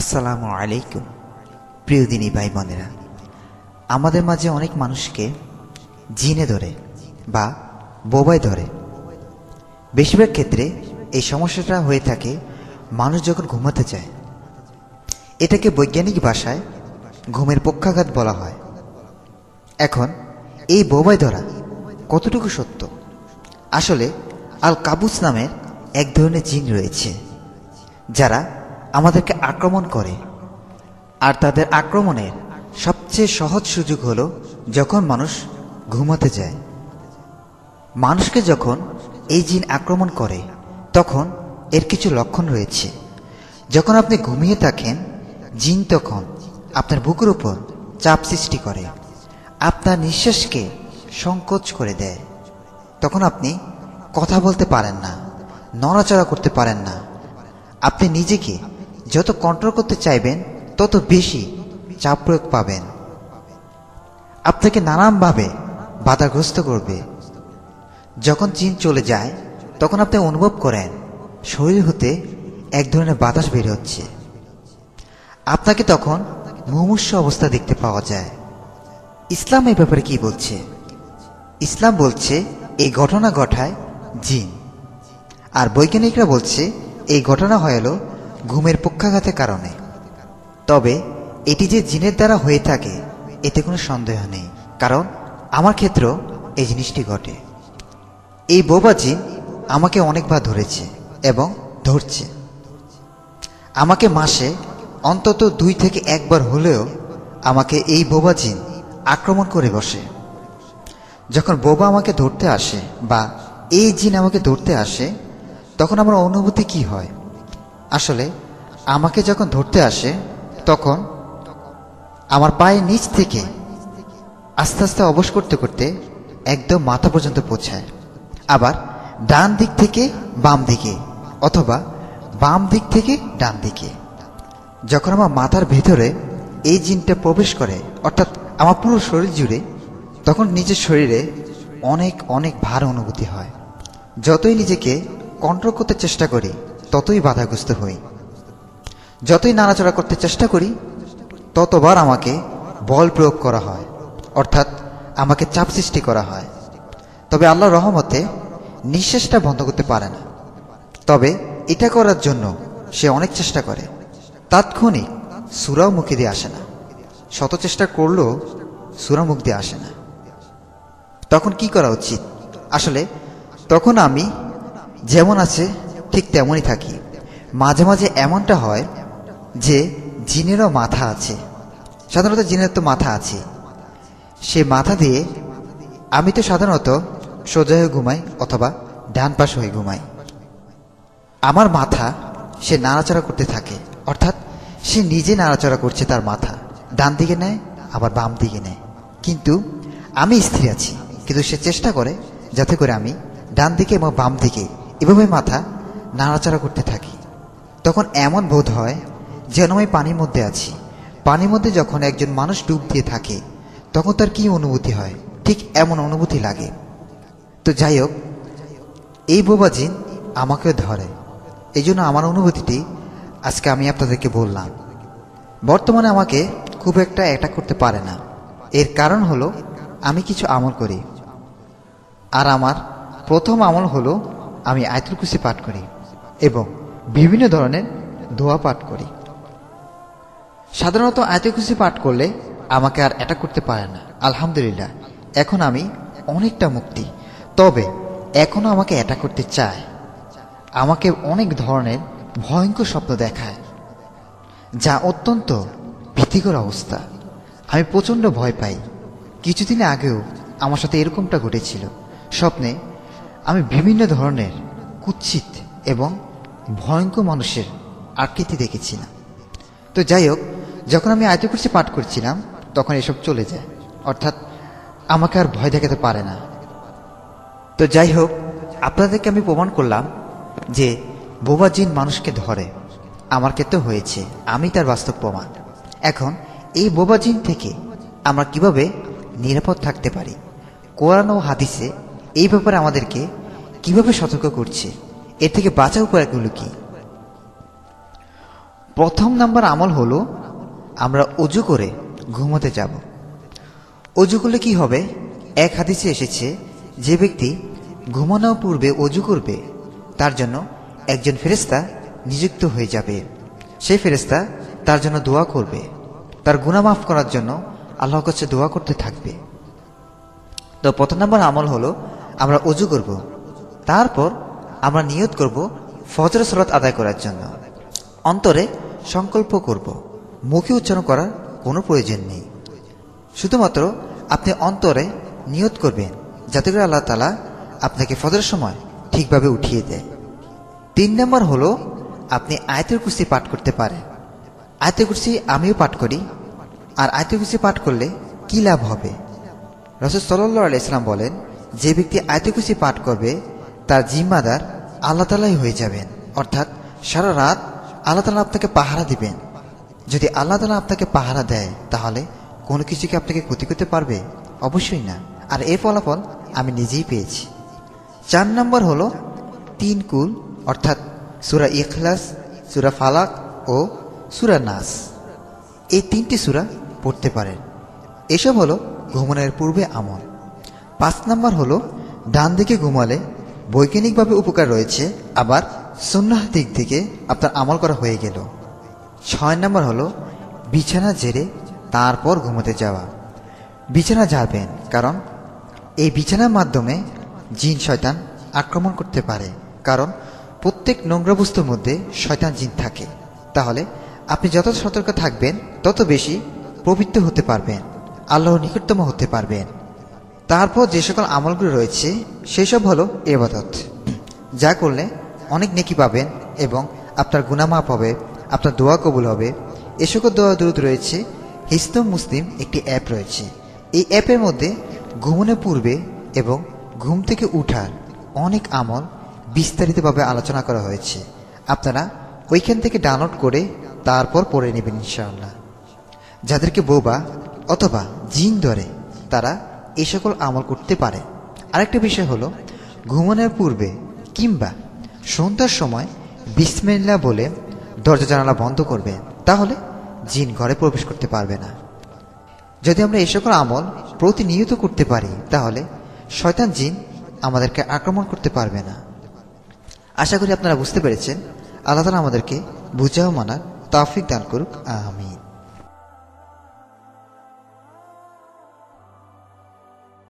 আসসালামু আলাইকুম প্রিয় দিনী ভাই বোনেরা আমাদের মাঝে অনেক মানুষকে জিনে ধরে বা বোবায় ধরে বেশিরভাগ ক্ষেত্রে এই সমস্যাটা হয়ে থাকে মানুষ যখন ঘুমাতে চায় এটাকে বৈজ্ঞানিক ভাষায় ঘুমের পক্ষাঘাত বলা হয় এখন এই বোবায় ধরা কতটুকু সত্য আসলে আল কাবুস নামের এক ধরনের জিন রয়েছে যারা আমাদেরকে আক্রমণ করে আর তাদের আক্রমণের সবচেয়ে সহজ সুযোগ হলো যখন মানুষ ঘুমাতে যায় মানুষকে যখন এই জিন আক্রমণ করে তখন এর কিছু লক্ষণ রয়েছে যখন আপনি ঘুমিয়ে থাকেন জিন তখন আপনার বুকের উপর চাপ সৃষ্টি করে আপনার নিঃশ্বাসকে সংকোচ করে দেয় তখন আপনি কথা বলতে পারেন না নড়াচড়া করতে পারেন না আপনি নিজেকে যত কন্ট্রোল করতে চাইবেন তত বেশি চাপ প্রয়োগ পাবেন আপনাকে নানানভাবে বাধাগ্রস্ত করবে যখন চীন চলে যায় তখন আপনি অনুভব করেন শরীর হতে এক ধরনের বাতাস বের হচ্ছে আপনাকে তখন মুমূর্ষ অবস্থা দেখতে পাওয়া যায় ইসলাম এই ব্যাপারে কি বলছে ইসলাম বলছে এই ঘটনা ঘটায় জিন আর বৈজ্ঞানিকরা বলছে এই ঘটনা হলো ঘুমের পক্ষাঘাতের কারণে তবে এটি যে জিনের দ্বারা হয়ে থাকে এতে কোনো সন্দেহ নেই কারণ আমার ক্ষেত্রেও এই জিনিসটি ঘটে এই বোবা জিন আমাকে অনেকবার ধরেছে এবং ধরছে আমাকে মাসে অন্তত দুই থেকে একবার হলেও আমাকে এই বোবা জিন আক্রমণ করে বসে যখন বোবা আমাকে ধরতে আসে বা এই জিন আমাকে ধরতে আসে তখন আমার অনুভূতি কি হয় আসলে আমাকে যখন ধরতে আসে তখন আমার পায়ের নিচ থেকে আস্তে আস্তে অবশ করতে করতে একদম মাথা পর্যন্ত পৌঁছায় আবার ডান দিক থেকে বাম দিকে অথবা বাম দিক থেকে ডান দিকে যখন আমার মাথার ভেতরে এই জিনটা প্রবেশ করে অর্থাৎ আমার পুরো শরীর জুড়ে তখন নিজের শরীরে অনেক অনেক ভার অনুভূতি হয় যতই নিজেকে কন্ট্রোল করতে চেষ্টা করি ততই বাধাগ্রস্ত হই যতই নাড়াচড়া করতে চেষ্টা করি ততবার আমাকে বল প্রয়োগ করা হয় অর্থাৎ আমাকে চাপ সৃষ্টি করা হয় তবে আল্লাহ রহমতে নিঃশ্বাসটা বন্ধ করতে পারে না তবে এটা করার জন্য সে অনেক চেষ্টা করে তাৎক্ষণিক সুরাও মুখে দিয়ে আসে না শত চেষ্টা করলেও সুরা মুখ দিয়ে আসে না তখন কি করা উচিত আসলে তখন আমি যেমন আছে ঠিক তেমনই থাকি মাঝে মাঝে এমনটা হয় যে জিনেরও মাথা আছে সাধারণত জিনের তো মাথা আছে সে মাথা দিয়ে আমি তো সাধারণত সোজা হয়ে ঘুমাই অথবা ডান পাশ হয়ে ঘুমাই আমার মাথা সে নাড়াচাড়া করতে থাকে অর্থাৎ সে নিজে নাড়াচাড়া করছে তার মাথা ডান দিকে নেয় আবার বাম দিকে নেয় কিন্তু আমি স্থির আছি কিন্তু সে চেষ্টা করে যাতে করে আমি ডান দিকে এবং বাম দিকে এভাবে মাথা নাড়াচাড়া করতে থাকি তখন এমন বোধ হয় যেন আমি পানির মধ্যে আছি পানির মধ্যে যখন একজন মানুষ ডুব দিয়ে থাকে তখন তার কি অনুভূতি হয় ঠিক এমন অনুভূতি লাগে তো যাই হোক এই বোবাজিন আমাকে ধরে এই জন্য আমার অনুভূতিটি আজকে আমি আপনাদেরকে বললাম বর্তমানে আমাকে খুব একটা অ্যাটাক করতে পারে না এর কারণ হলো আমি কিছু আমল করি আর আমার প্রথম আমল হলো আমি আয়তুল কুসি পাঠ করি এবং বিভিন্ন ধরনের ধোয়া পাঠ করি সাধারণত খুশি পাঠ করলে আমাকে আর অ্যাটাক করতে পারে না আলহামদুলিল্লাহ এখন আমি অনেকটা মুক্তি তবে এখনও আমাকে অ্যাটাক করতে চায় আমাকে অনেক ধরনের ভয়ঙ্কর স্বপ্ন দেখায় যা অত্যন্ত ভীতিকর অবস্থা আমি প্রচণ্ড ভয় পাই কিছুদিন আগেও আমার সাথে এরকমটা ঘটেছিল স্বপ্নে আমি বিভিন্ন ধরনের কুৎসিত এবং ভয়ঙ্কর মানুষের আকৃতি দেখেছি না তো যাই হোক যখন আমি আয়ত করছি পাঠ করছিলাম তখন এসব চলে যায় অর্থাৎ আমাকে আর ভয় দেখাতে পারে না তো যাই হোক আপনাদেরকে আমি প্রমাণ করলাম যে বোবা জিন মানুষকে ধরে আমার ক্ষেত্রে হয়েছে আমি তার বাস্তব প্রমাণ এখন এই বোবা জিন থেকে আমরা কিভাবে নিরাপদ থাকতে পারি কোরআন ও হাদিসে এই ব্যাপারে আমাদেরকে কিভাবে সতর্ক করছে এর থেকে বাঁচা উপায়গুলো কি প্রথম নাম্বার আমল হলো আমরা অজু করে ঘুমোতে যাব অজু করলে কি হবে এক হাদিসে এসেছে যে ব্যক্তি ঘুমানোর পূর্বে অজু করবে তার জন্য একজন ফেরেস্তা নিযুক্ত হয়ে যাবে সেই ফেরেস্তা তার জন্য দোয়া করবে তার গুণা মাফ করার জন্য আল্লাহর কাছে দোয়া করতে থাকবে তো প্রথম নম্বর আমল হলো আমরা অজু করব তারপর আমরা নিয়ত করব ফজর সলাত আদায় করার জন্য অন্তরে সংকল্প করব মুখে উচ্চারণ করার কোনো প্রয়োজন নেই শুধুমাত্র আপনি অন্তরে নিয়ত করবেন যাতে করে আল্লাহ তালা আপনাকে ফজরের সময় ঠিকভাবে উঠিয়ে দেয় তিন নম্বর হলো আপনি আয়তের কুস্তি পাঠ করতে পারেন আয়তের কুস্তি আমিও পাঠ করি আর আয়তের কুস্তি পাঠ করলে কী লাভ হবে রসদ সাল্লাহ আলাইসালাম বলেন যে ব্যক্তি আয়তের কুস্তি পাঠ করবে তার জিম্মাদার আল্লাহ তালাই হয়ে যাবেন অর্থাৎ সারা রাত আল্লাহ তালা আপনাকে পাহারা দিবেন যদি আল্লাহ তালা আপনাকে পাহারা দেয় তাহলে কোনো কিছু কি আপনাকে ক্ষতি করতে পারবে অবশ্যই না আর এ ফলাফল আমি নিজেই পেয়েছি চার নম্বর হলো তিন কুল অর্থাৎ সুরা ইখলাস সুরা ফালাক ও সুরা নাস এই তিনটি সুরা পড়তে পারেন এসব হলো ঘুমানোর পূর্বে আমল পাঁচ নম্বর হলো ডান দিকে ঘুমালে বৈজ্ঞানিকভাবে উপকার রয়েছে আবার সন্ন্যাহ দিক থেকে আপনার আমল করা হয়ে গেল ছয় নম্বর হলো বিছানা জেরে তারপর ঘুমোতে যাওয়া বিছানা যাবেন কারণ এই বিছানার মাধ্যমে জিন শয়তান আক্রমণ করতে পারে কারণ প্রত্যেক নোংরা বস্তুর মধ্যে শয়তান জিন থাকে তাহলে আপনি যত সতর্ক থাকবেন তত বেশি পবিত্র হতে পারবেন আল্লাহ নিকটতম হতে পারবেন তারপর যে সকল আমলগুলো রয়েছে সেসব হলো এবাদত যা করলে অনেক নেকি পাবেন এবং আপনার গুনামাপ হবে আপনার দোয়া কবুল হবে এ সকল দোয়া দ্রুত রয়েছে হিস্তম মুসলিম একটি অ্যাপ রয়েছে এই অ্যাপের মধ্যে ঘুমনের পূর্বে এবং ঘুম থেকে উঠার অনেক আমল বিস্তারিতভাবে আলোচনা করা হয়েছে আপনারা ওইখান থেকে ডাউনলোড করে তারপর পড়ে নেবেন ইনশাআল্লাহ যাদেরকে বোবা অথবা জিন ধরে তারা এ সকল আমল করতে পারে আরেকটা বিষয় হলো ঘুমানোর পূর্বে কিংবা সন্ধ্যার সময় বিসমেল্লা বলে দরজা জানালা বন্ধ করবে তাহলে জিন ঘরে প্রবেশ করতে পারবে না যদি আমরা এই সকল আমল প্রতিনিয়ত করতে পারি তাহলে শয়তান জিন আমাদেরকে আক্রমণ করতে পারবে না আশা করি আপনারা বুঝতে পেরেছেন আল্লাহ তালা আমাদেরকে বুঝাও মানার তাফিক দান করুক আমিন